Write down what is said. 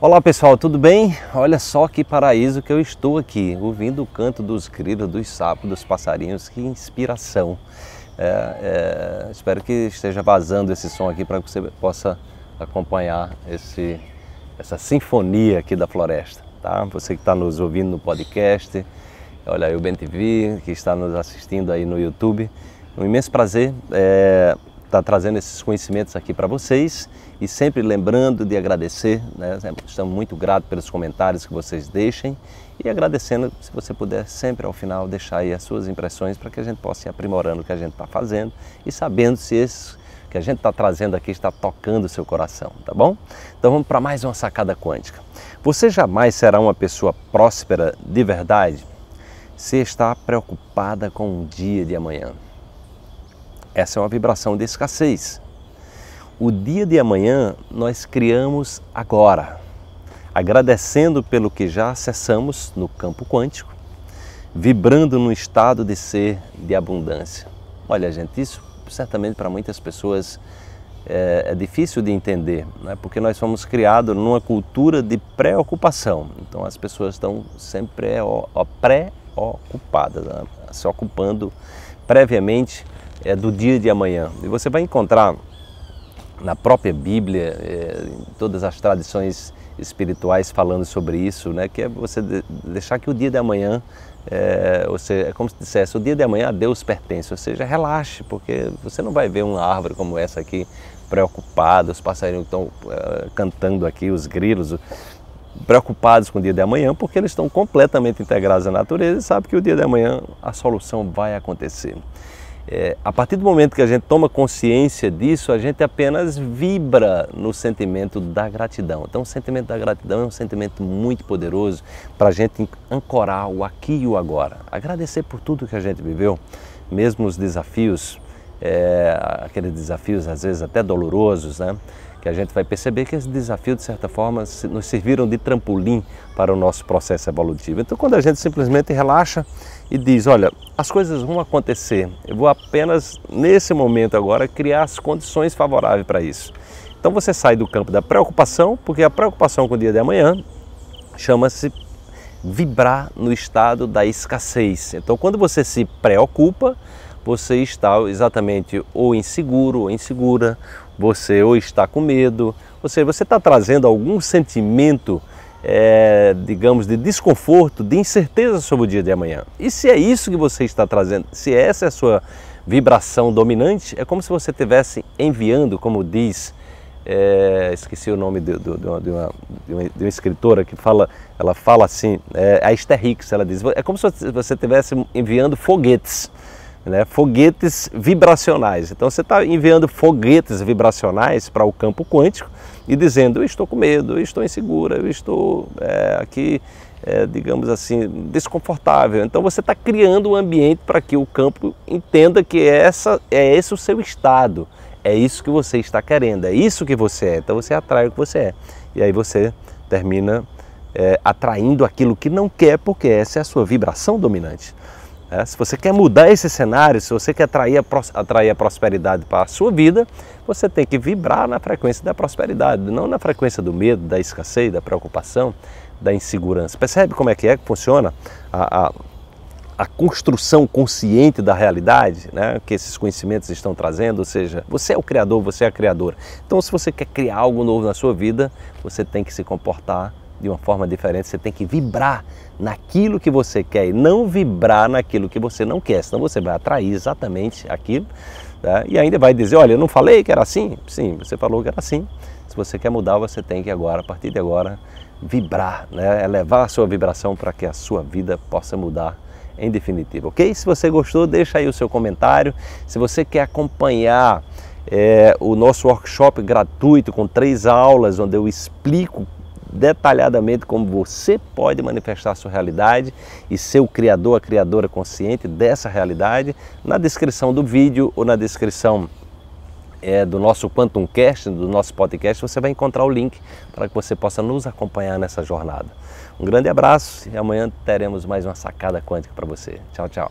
Olá pessoal, tudo bem? Olha só que paraíso que eu estou aqui, ouvindo o canto dos grilos, dos sapos, dos passarinhos, que inspiração! É, é, espero que esteja vazando esse som aqui para que você possa acompanhar esse, essa sinfonia aqui da floresta, tá? Você que está nos ouvindo no podcast, olha aí o BenTV, que está nos assistindo aí no YouTube, um imenso prazer é, estar tá trazendo esses conhecimentos aqui para vocês e sempre lembrando de agradecer, né? estamos muito gratos pelos comentários que vocês deixem e agradecendo se você puder sempre ao final deixar aí as suas impressões para que a gente possa ir aprimorando o que a gente está fazendo e sabendo se esse que a gente está trazendo aqui está tocando o seu coração, tá bom? Então vamos para mais uma sacada quântica. Você jamais será uma pessoa próspera de verdade se está preocupada com o dia de amanhã. Essa é uma vibração de escassez. O dia de amanhã nós criamos agora, agradecendo pelo que já acessamos no campo quântico, vibrando num estado de ser de abundância. Olha, gente, isso certamente para muitas pessoas é, é, difícil de entender, né? porque nós fomos criados numa cultura de preocupação. Então as pessoas estão sempre eh, preocupadas, né? se ocupando previamente é, do dia de amanhã. E você vai encontrar na própria Bíblia, é, em todas as tradições espirituais falando sobre isso, né? que é você deixar que o dia de amanhã, é, é como se dissesse, o dia de amanhã a Deus pertence, ou seja, relaxe, porque você não vai ver uma árvore como essa aqui preocupada, os passarinhos estão uh, cantando aqui, os grilos, preocupados com o dia de amanhã, porque eles estão completamente integrados à natureza e sabem que o dia de amanhã a solução vai acontecer. É, a partir do momento que a gente toma consciência disso, a gente apenas vibra no sentimento da gratidão. Então, o sentimento da gratidão é um sentimento muito poderoso para a gente ancorar o aqui e o agora. Agradecer por tudo que a gente viveu, mesmo os desafios, é, aqueles desafios, às vezes até dolorosos, né? que a gente vai perceber que esse desafio, de certa forma, nos serviram de trampolim para o nosso processo evolutivo. Então, quando a gente simplesmente relaxa e diz: olha, as coisas vão acontecer, eu vou apenas, nesse momento agora, criar as condições favoráveis para isso. Então, você sai do campo da preocupação, porque a preocupação com o dia de amanhã chama-se vibrar no estado da escassez. Então, quando você se preocupa, você está exatamente ou inseguro ou insegura, você ou está com medo, ou seja, você está trazendo algum sentimento, é, digamos, de desconforto, de incerteza sobre o dia de amanhã. E se é isso que você está trazendo, se essa é a sua vibração dominante, é como se você estivesse enviando, como diz, é, esqueci o nome de, de, de, uma, uma, de, uma, escritora que fala, ela fala assim, é, a Esther Hicks, ela diz, é como se você estivesse enviando foguetes né? foguetes vibracionais. Então você está enviando foguetes vibracionais para o campo quântico e dizendo: eu estou com medo, eu estou insegura, eu estou é, aqui, é, digamos assim, desconfortável. Então você está criando um ambiente para que o campo entenda que é essa, é esse o seu estado, é isso que você está querendo, é isso que você é. Então você atrai o que você é. E aí você termina é, atraindo aquilo que não quer, porque essa é a sua vibração dominante. É, se você quer mudar esse cenário, se você quer atrair a, atrair a prosperidade para a sua vida, você tem que vibrar na frequência da prosperidade, não na frequência do medo, da escassez, da preocupação, da insegurança. Percebe como é que é que funciona a, a, a construção consciente da realidade né, que esses conhecimentos estão trazendo? Ou seja, você é o criador, você é a criadora. Então, se você quer criar algo novo na sua vida, você tem que se comportar de uma forma diferente, você tem que vibrar naquilo que você quer e não vibrar naquilo que você não quer, senão você vai atrair exatamente aquilo tá? e ainda vai dizer: Olha, eu não falei que era assim? Sim, você falou que era assim. Se você quer mudar, você tem que agora, a partir de agora, vibrar, né? elevar é a sua vibração para que a sua vida possa mudar em definitivo, ok? Se você gostou, deixa aí o seu comentário. Se você quer acompanhar é, o nosso workshop gratuito com três aulas, onde eu explico detalhadamente como você pode manifestar sua realidade e ser o criador, a criadora consciente dessa realidade na descrição do vídeo ou na descrição é, do nosso Quantum Cast, do nosso podcast, você vai encontrar o link para que você possa nos acompanhar nessa jornada. Um grande abraço e amanhã teremos mais uma sacada quântica para você. Tchau, tchau.